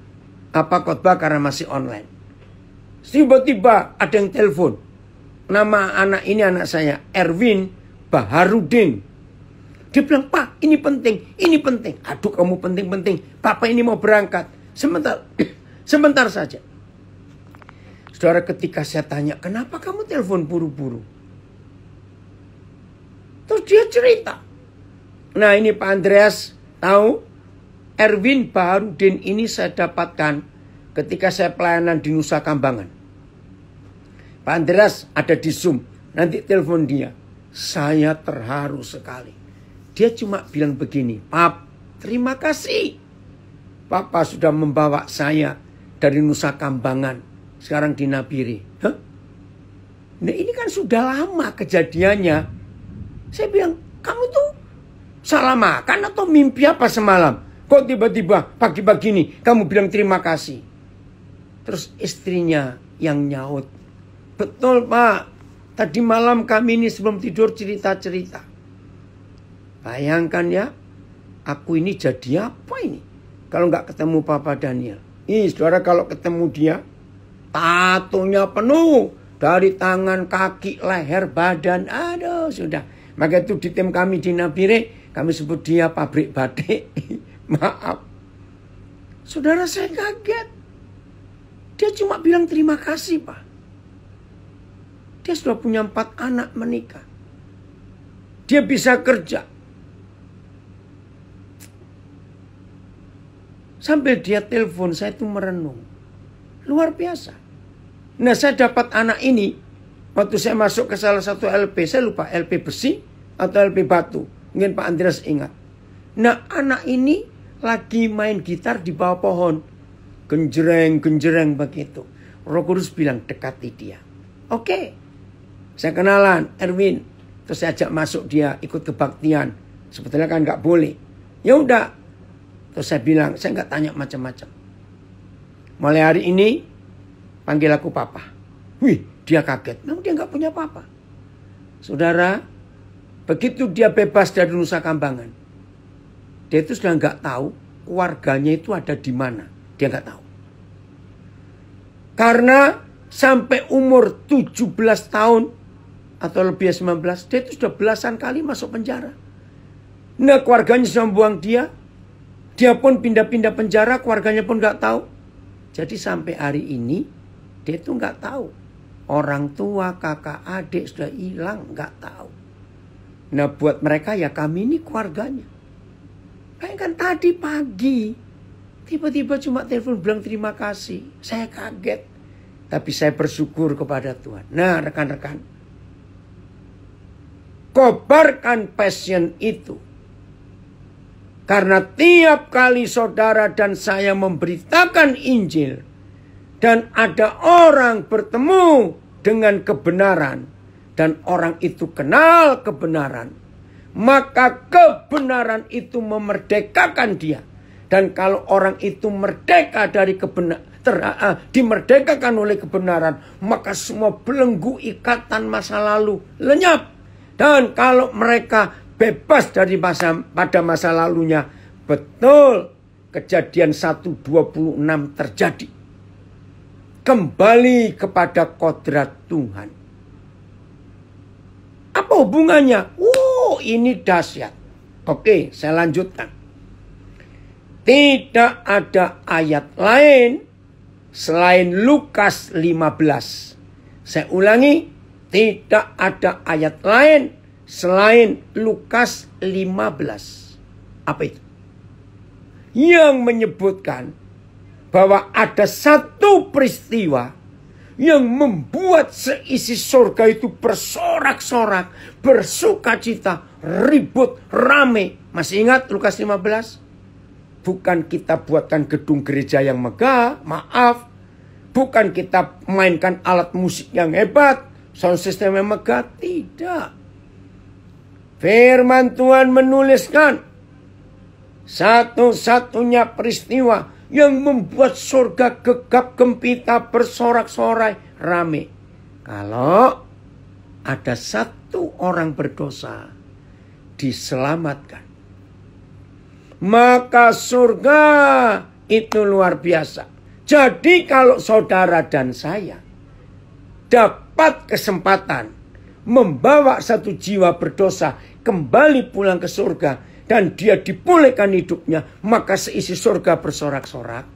apa khotbah karena masih online. Tiba-tiba ada yang telepon. Nama anak ini anak saya Erwin Baharudin. Dia bilang, Pak ini penting, ini penting. Aduh kamu penting-penting. Papa ini mau berangkat. Sebentar, sebentar saja. Saudara ketika saya tanya, kenapa kamu telepon buru-buru? Terus dia cerita. Nah ini Pak Andreas tahu Erwin Baharudin ini saya dapatkan ketika saya pelayanan di Nusa Kambangan. Pak Andreas ada di Zoom, nanti telepon dia. Saya terharu sekali. Dia cuma bilang begini, Pap, terima kasih. Papa sudah membawa saya dari Nusa Kambangan, sekarang di Nabiri. Nah ini kan sudah lama kejadiannya. Saya bilang, kamu tuh Salah makan atau mimpi apa semalam? Kok tiba-tiba pagi-pagi ini kamu bilang terima kasih? Terus istrinya yang nyaut. Betul pak, tadi malam kami ini sebelum tidur cerita-cerita. Bayangkan ya, aku ini jadi apa ini? Kalau nggak ketemu Papa Daniel. Ih saudara kalau ketemu dia, tatunya penuh. Dari tangan, kaki, leher, badan. Aduh sudah. Maka itu di tim kami di Nabire kami sebut dia pabrik batik. Maaf. Saudara saya kaget. Dia cuma bilang terima kasih pak. Dia sudah punya empat anak menikah. Dia bisa kerja. Sambil dia telepon saya itu merenung. Luar biasa. Nah saya dapat anak ini. Waktu saya masuk ke salah satu LP. Saya lupa LP besi atau LP batu Mungkin Pak Andreas ingat. Nah anak ini lagi main gitar di bawah pohon. Genjreng-genjreng begitu. Roh Kudus bilang dekati dia. Oke. Okay. Saya kenalan Erwin. Terus saya ajak masuk dia ikut kebaktian. Sebetulnya kan nggak boleh. Ya udah. Terus saya bilang saya nggak tanya macam-macam. Mulai hari ini panggil aku papa. Wih, dia kaget. Namun dia nggak punya papa. Saudara, Begitu dia bebas dari Nusa Kambangan, dia itu sudah nggak tahu keluarganya itu ada di mana. Dia nggak tahu. Karena sampai umur 17 tahun atau lebih 19, dia itu sudah belasan kali masuk penjara. Nah keluarganya sudah membuang dia, dia pun pindah-pindah penjara, keluarganya pun nggak tahu. Jadi sampai hari ini dia itu nggak tahu. Orang tua, kakak, adik sudah hilang, nggak tahu. Nah buat mereka ya kami ini keluarganya. Kayak kan tadi pagi tiba-tiba cuma telepon bilang terima kasih. Saya kaget. Tapi saya bersyukur kepada Tuhan. Nah rekan-rekan. Kobarkan passion itu. Karena tiap kali saudara dan saya memberitakan Injil. Dan ada orang bertemu dengan kebenaran dan orang itu kenal kebenaran, maka kebenaran itu memerdekakan dia. Dan kalau orang itu merdeka dari kebenaran, uh, ah, dimerdekakan oleh kebenaran, maka semua belenggu ikatan masa lalu lenyap. Dan kalau mereka bebas dari masa pada masa lalunya, betul kejadian 126 terjadi. Kembali kepada kodrat Tuhan. Apa hubungannya? Oh, ini dahsyat. Oke, saya lanjutkan. Tidak ada ayat lain selain Lukas 15. Saya ulangi, tidak ada ayat lain selain Lukas 15. Apa itu? Yang menyebutkan bahwa ada satu peristiwa yang membuat seisi surga itu bersorak-sorak, bersuka cita, ribut, rame. Masih ingat Lukas 15? Bukan kita buatkan gedung gereja yang megah, maaf. Bukan kita mainkan alat musik yang hebat, sound system yang megah, tidak. Firman Tuhan menuliskan satu-satunya peristiwa yang membuat surga gegap gempita bersorak-sorai rame. Kalau ada satu orang berdosa diselamatkan, maka surga itu luar biasa. Jadi kalau saudara dan saya dapat kesempatan membawa satu jiwa berdosa kembali pulang ke surga, dan dia dipulihkan hidupnya, maka seisi surga bersorak-sorak.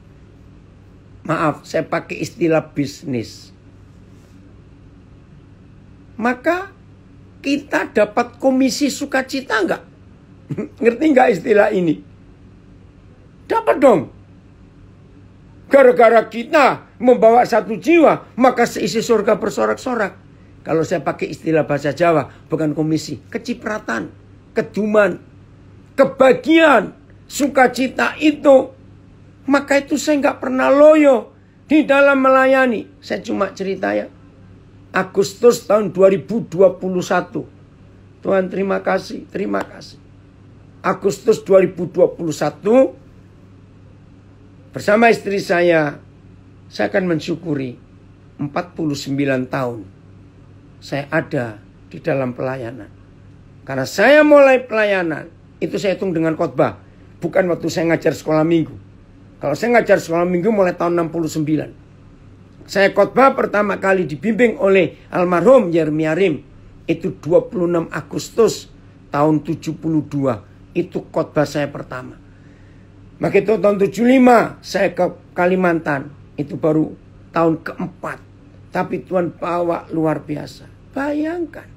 Maaf, saya pakai istilah bisnis. Maka kita dapat komisi sukacita enggak? Ngerti enggak istilah ini? Dapat dong. Gara-gara kita membawa satu jiwa, maka seisi surga bersorak-sorak. Kalau saya pakai istilah bahasa Jawa, bukan komisi, kecipratan, keduman, kebahagiaan, sukacita itu, maka itu saya nggak pernah loyo di dalam melayani. Saya cuma cerita ya. Agustus tahun 2021. Tuhan terima kasih, terima kasih. Agustus 2021 bersama istri saya saya akan mensyukuri 49 tahun saya ada di dalam pelayanan. Karena saya mulai pelayanan itu saya hitung dengan khotbah. Bukan waktu saya ngajar sekolah minggu. Kalau saya ngajar sekolah minggu mulai tahun 69. Saya khotbah pertama kali dibimbing oleh almarhum Yermia Itu 26 Agustus tahun 72. Itu khotbah saya pertama. Maka itu tahun 75 saya ke Kalimantan. Itu baru tahun keempat. Tapi Tuhan bawa luar biasa. Bayangkan.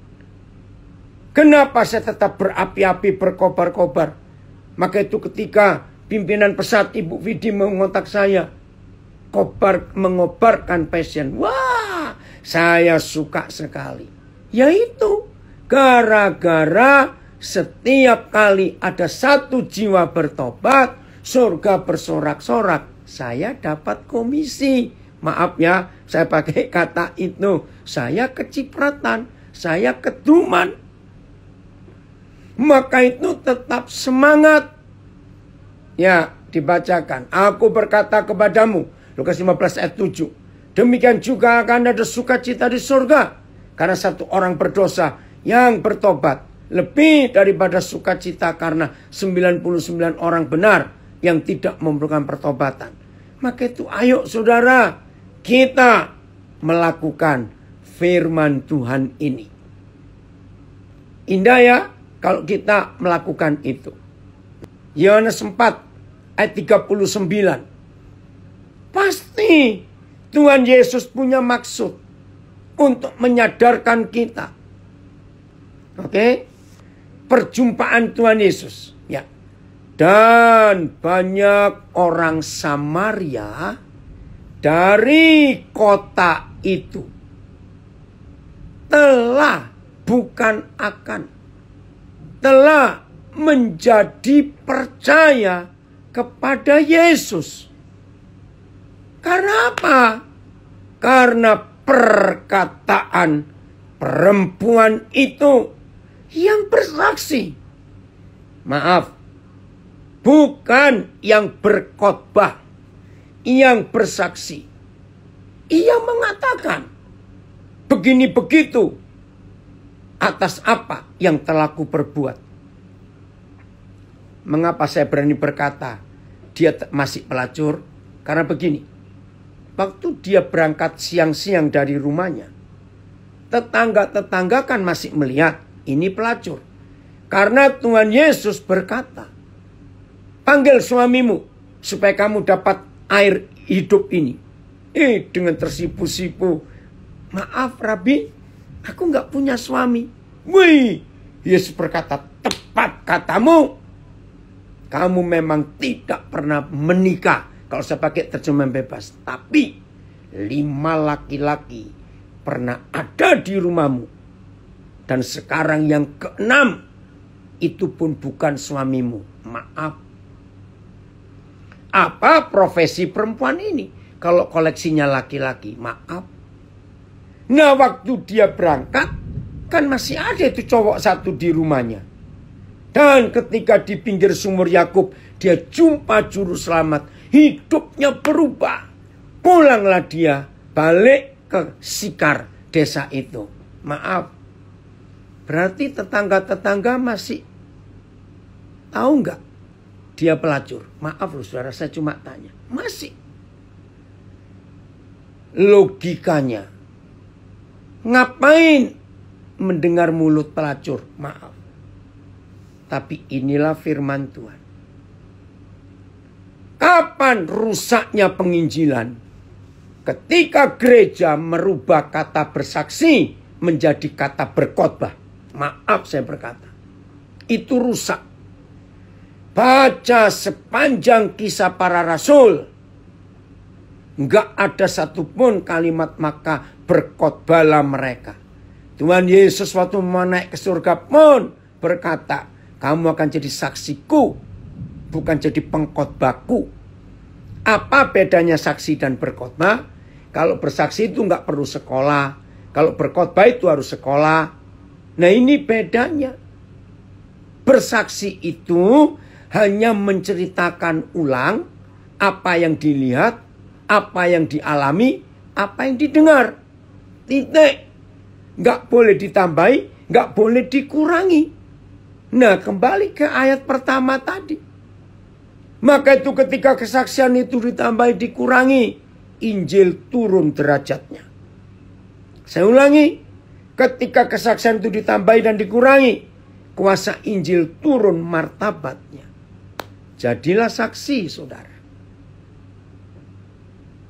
Kenapa saya tetap berapi-api berkobar-kobar? Maka itu ketika pimpinan pesat Ibu Vidi mengontak saya. Kobar, mengobarkan passion. Wah, saya suka sekali. Yaitu gara-gara setiap kali ada satu jiwa bertobat, surga bersorak-sorak. Saya dapat komisi. Maaf ya, saya pakai kata itu. Saya kecipratan, saya keduman, maka itu tetap semangat. Ya, dibacakan. Aku berkata kepadamu, Lukas 15 ayat 7. Demikian juga akan ada sukacita di surga. Karena satu orang berdosa yang bertobat lebih daripada sukacita karena 99 orang benar yang tidak memerlukan pertobatan. Maka itu ayo saudara kita melakukan firman Tuhan ini. Indah ya? kalau kita melakukan itu. Yohanes 4 ayat 39. Pasti Tuhan Yesus punya maksud untuk menyadarkan kita. Oke? Okay? Perjumpaan Tuhan Yesus, ya. Dan banyak orang Samaria dari kota itu telah bukan akan telah menjadi percaya kepada Yesus. Karena apa? Karena perkataan perempuan itu yang bersaksi. Maaf, bukan yang berkhotbah, yang bersaksi. Ia mengatakan, begini begitu, atas apa yang telah kuperbuat. Mengapa saya berani berkata dia masih pelacur? Karena begini, waktu dia berangkat siang-siang dari rumahnya, tetangga-tetangga kan masih melihat ini pelacur. Karena Tuhan Yesus berkata, panggil suamimu supaya kamu dapat air hidup ini. Eh, dengan tersipu-sipu, maaf Rabi, aku nggak punya suami. Wih, Yesus berkata, tepat katamu. Kamu memang tidak pernah menikah. Kalau saya pakai terjemahan bebas. Tapi lima laki-laki pernah ada di rumahmu. Dan sekarang yang keenam itu pun bukan suamimu. Maaf. Apa profesi perempuan ini? Kalau koleksinya laki-laki, maaf. Nah waktu dia berangkat, kan masih ada itu cowok satu di rumahnya. Dan ketika di pinggir sumur Yakub, dia jumpa juru selamat. Hidupnya berubah. Pulanglah dia balik ke Sikar desa itu. Maaf. Berarti tetangga-tetangga masih tahu nggak dia pelacur? Maaf loh saudara, saya cuma tanya. Masih. Logikanya. Ngapain mendengar mulut pelacur, maaf. Tapi inilah firman Tuhan. Kapan rusaknya penginjilan? Ketika gereja merubah kata bersaksi menjadi kata berkotbah, Maaf saya berkata. Itu rusak. Baca sepanjang kisah para rasul. Enggak ada satupun kalimat maka berkhotbahlah mereka Tuhan Yesus waktu mau naik ke surga pun berkata, kamu akan jadi saksiku, bukan jadi pengkhotbahku. Apa bedanya saksi dan berkhotbah? Kalau bersaksi itu nggak perlu sekolah, kalau berkhotbah itu harus sekolah. Nah ini bedanya. Bersaksi itu hanya menceritakan ulang apa yang dilihat, apa yang dialami, apa yang didengar. Titik. Nggak boleh ditambahi, nggak boleh dikurangi. Nah kembali ke ayat pertama tadi. Maka itu ketika kesaksian itu ditambahi dikurangi, Injil turun derajatnya. Saya ulangi, ketika kesaksian itu ditambahi dan dikurangi, kuasa Injil turun martabatnya. Jadilah saksi, saudara.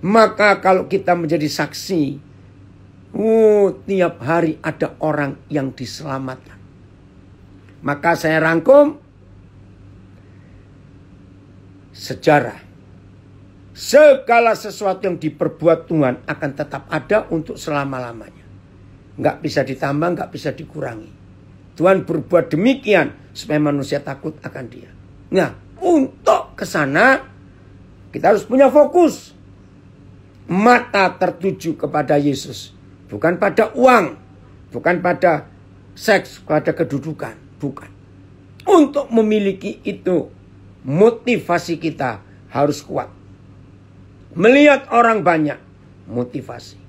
Maka kalau kita menjadi saksi, Oh, tiap hari ada orang yang diselamatkan. Maka saya rangkum sejarah. Segala sesuatu yang diperbuat Tuhan akan tetap ada untuk selama-lamanya. Enggak bisa ditambah, enggak bisa dikurangi. Tuhan berbuat demikian supaya manusia takut akan dia. Nah, untuk ke sana kita harus punya fokus. Mata tertuju kepada Yesus bukan pada uang, bukan pada seks, pada kedudukan, bukan. Untuk memiliki itu, motivasi kita harus kuat. Melihat orang banyak, motivasi.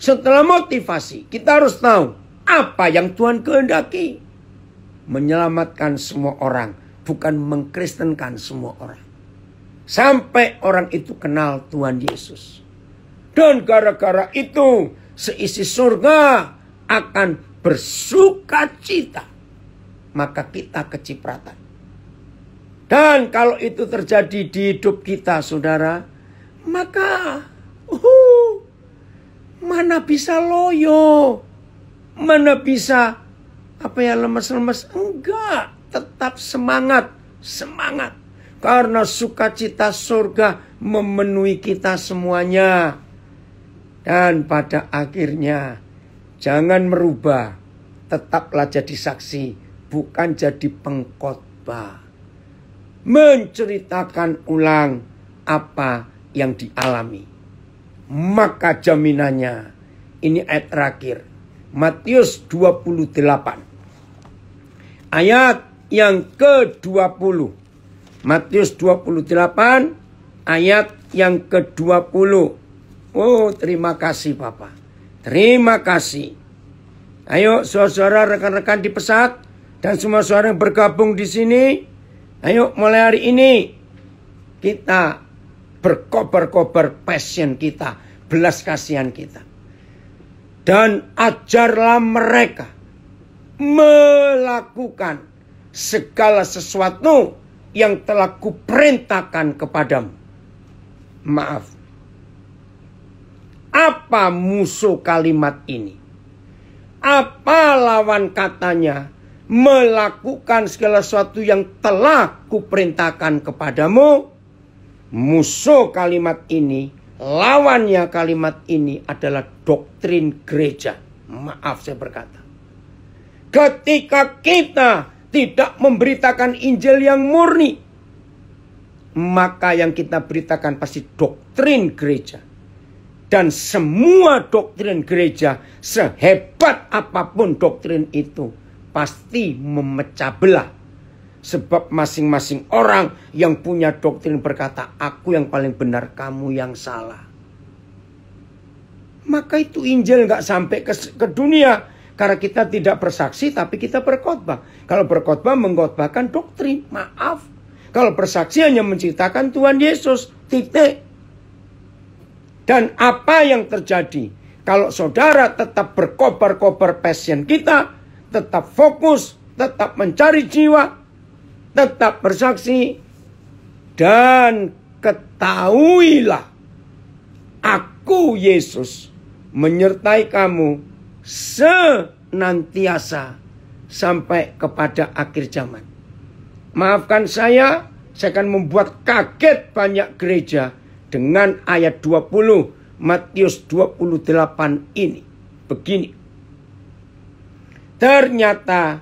Setelah motivasi, kita harus tahu apa yang Tuhan kehendaki. Menyelamatkan semua orang, bukan mengkristenkan semua orang. Sampai orang itu kenal Tuhan Yesus. Dan gara-gara itu seisi surga akan bersuka cita. Maka kita kecipratan. Dan kalau itu terjadi di hidup kita saudara. Maka uh, mana bisa loyo. Mana bisa apa ya lemes-lemes. Enggak. Tetap semangat. Semangat. Karena sukacita surga memenuhi kita semuanya. Dan pada akhirnya, jangan merubah, tetaplah jadi saksi, bukan jadi pengkhotbah. Menceritakan ulang apa yang dialami. Maka jaminannya, ini ayat terakhir, Matius 28. Ayat yang ke-20. Matius 28 ayat yang ke-20. Oh, terima kasih Papa. Terima kasih. Ayo saudara rekan-rekan di pesat dan semua saudara yang bergabung di sini. Ayo mulai hari ini kita berkobar-kobar passion kita, belas kasihan kita. Dan ajarlah mereka melakukan segala sesuatu yang telah kuperintahkan kepadamu. Maaf, apa musuh kalimat ini? Apa lawan katanya? Melakukan segala sesuatu yang telah kuperintahkan kepadamu. Musuh kalimat ini, lawannya kalimat ini adalah doktrin gereja. Maaf saya berkata. Ketika kita tidak memberitakan Injil yang murni, maka yang kita beritakan pasti doktrin gereja dan semua doktrin gereja sehebat apapun doktrin itu pasti memecah belah. Sebab masing-masing orang yang punya doktrin berkata, aku yang paling benar, kamu yang salah. Maka itu Injil nggak sampai ke, ke dunia. Karena kita tidak bersaksi tapi kita berkhotbah. Kalau berkhotbah mengkhotbahkan doktrin, maaf. Kalau bersaksi hanya menceritakan Tuhan Yesus, titik. Dan apa yang terjadi? Kalau saudara tetap berkobar-kobar pasien kita, tetap fokus, tetap mencari jiwa, tetap bersaksi, dan ketahuilah aku Yesus menyertai kamu senantiasa sampai kepada akhir zaman. Maafkan saya, saya akan membuat kaget banyak gereja dengan ayat 20 Matius 28 ini begini. Ternyata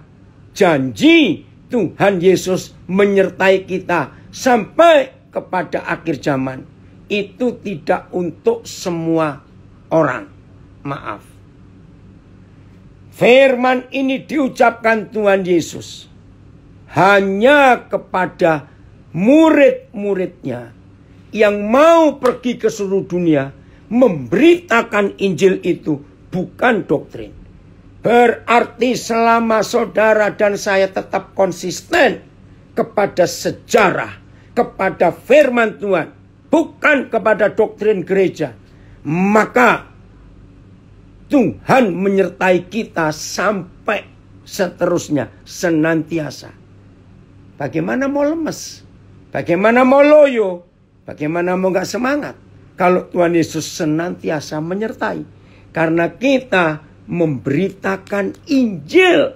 janji Tuhan Yesus menyertai kita sampai kepada akhir zaman itu tidak untuk semua orang. Maaf. Firman ini diucapkan Tuhan Yesus hanya kepada murid-muridnya yang mau pergi ke seluruh dunia memberitakan Injil itu bukan doktrin. Berarti selama saudara dan saya tetap konsisten kepada sejarah, kepada firman Tuhan, bukan kepada doktrin gereja, maka Tuhan menyertai kita sampai seterusnya senantiasa. Bagaimana mau lemes? Bagaimana mau loyo? Bagaimana mau gak semangat kalau Tuhan Yesus senantiasa menyertai? Karena kita memberitakan Injil.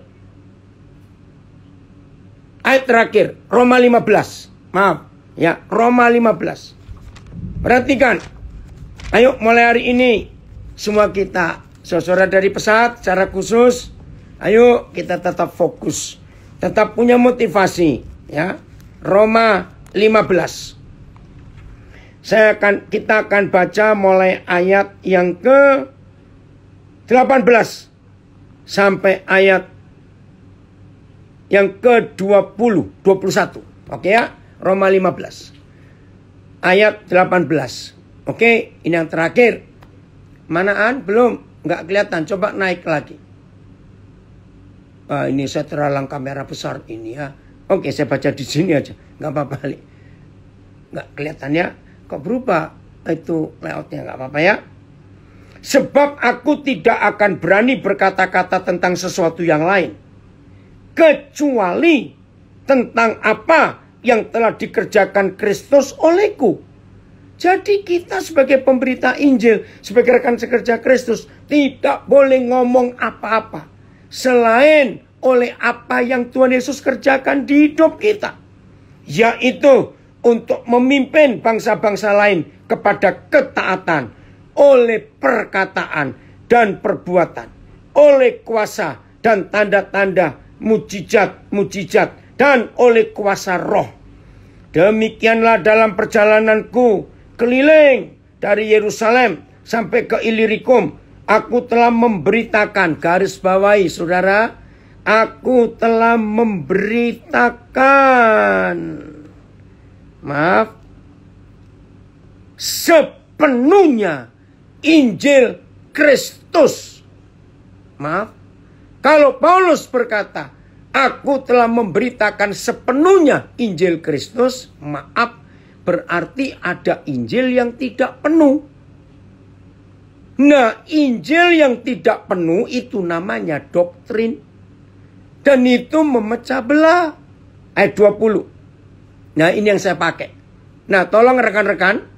Ayat terakhir, Roma 15. Maaf, ya, Roma 15. Perhatikan. Ayo mulai hari ini semua kita saudara dari pesat secara khusus ayo kita tetap fokus tetap punya motivasi ya Roma 15 saya akan kita akan baca mulai ayat yang ke 18 sampai ayat yang ke-20, 21. Oke ya? Roma 15. Ayat 18. Oke, ini yang terakhir. Manaan belum, nggak kelihatan. Coba naik lagi. Ah, ini saya teralang kamera besar ini ya. Oke, saya baca di sini aja. Nggak apa-apa. Nggak kelihatan ya kok berubah itu layoutnya nggak apa-apa ya sebab aku tidak akan berani berkata-kata tentang sesuatu yang lain kecuali tentang apa yang telah dikerjakan Kristus olehku jadi kita sebagai pemberita Injil, sebagai rekan sekerja Kristus, tidak boleh ngomong apa-apa. Selain oleh apa yang Tuhan Yesus kerjakan di hidup kita. Yaitu untuk memimpin bangsa-bangsa lain kepada ketaatan oleh perkataan dan perbuatan, oleh kuasa dan tanda-tanda mujizat-mujizat dan oleh kuasa roh. Demikianlah dalam perjalananku keliling dari Yerusalem sampai ke Ilirikum. Aku telah memberitakan, garis bawahi saudara, aku telah memberitakan maaf sepenuhnya Injil Kristus. Maaf. Kalau Paulus berkata, aku telah memberitakan sepenuhnya Injil Kristus, maaf, berarti ada Injil yang tidak penuh. Nah, Injil yang tidak penuh itu namanya doktrin. Dan itu memecah belah. Ayat 20. Nah ini yang saya pakai. Nah tolong rekan-rekan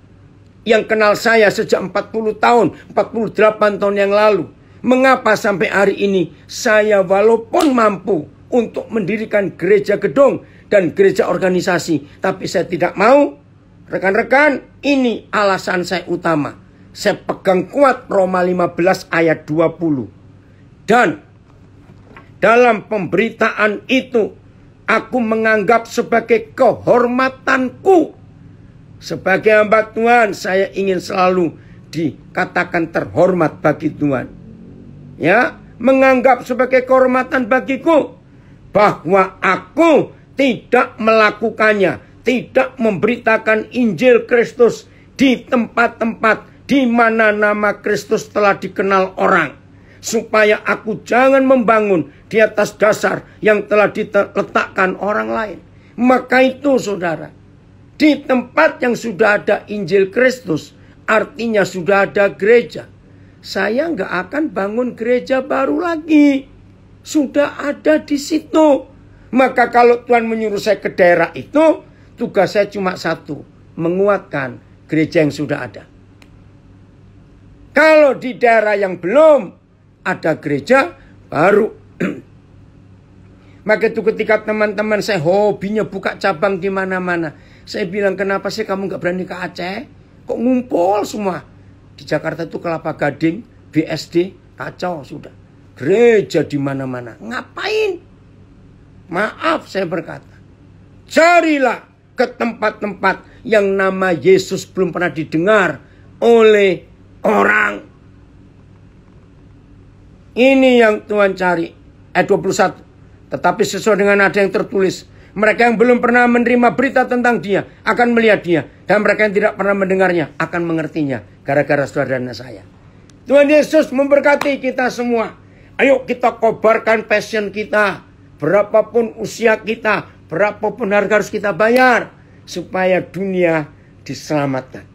yang kenal saya sejak 40 tahun, 48 tahun yang lalu. Mengapa sampai hari ini saya walaupun mampu untuk mendirikan gereja gedung dan gereja organisasi. Tapi saya tidak mau. Rekan-rekan ini alasan saya utama. Saya pegang kuat Roma 15 ayat 20. Dan dalam pemberitaan itu Aku menganggap sebagai kehormatanku. Sebagai hamba Tuhan, saya ingin selalu dikatakan terhormat bagi Tuhan. Ya, menganggap sebagai kehormatan bagiku bahwa aku tidak melakukannya, tidak memberitakan Injil Kristus di tempat-tempat di mana nama Kristus telah dikenal orang supaya aku jangan membangun di atas dasar yang telah diletakkan orang lain. Maka itu saudara, di tempat yang sudah ada Injil Kristus, artinya sudah ada gereja. Saya nggak akan bangun gereja baru lagi. Sudah ada di situ. Maka kalau Tuhan menyuruh saya ke daerah itu, tugas saya cuma satu, menguatkan gereja yang sudah ada. Kalau di daerah yang belum, ada gereja baru. Maka itu ketika teman-teman saya hobinya buka cabang di mana-mana. Saya bilang kenapa sih kamu nggak berani ke Aceh? Kok ngumpul semua? Di Jakarta itu Kelapa Gading, BSD, kacau sudah. Gereja di mana-mana. Ngapain? Maaf saya berkata. Carilah ke tempat-tempat yang nama Yesus belum pernah didengar oleh orang ini yang Tuhan cari. Ayat 21. Tetapi sesuai dengan ada yang tertulis. Mereka yang belum pernah menerima berita tentang dia akan melihat dia. Dan mereka yang tidak pernah mendengarnya akan mengertinya. Gara-gara saudara dan saya. Tuhan Yesus memberkati kita semua. Ayo kita kobarkan passion kita. Berapapun usia kita. Berapapun harga harus kita bayar. Supaya dunia diselamatkan.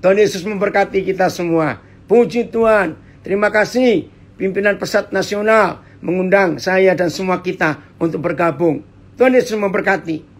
Tuhan Yesus memberkati kita semua. Puji Tuhan. Terima kasih pimpinan pesat nasional mengundang saya dan semua kita untuk bergabung. Tuhan Yesus memberkati.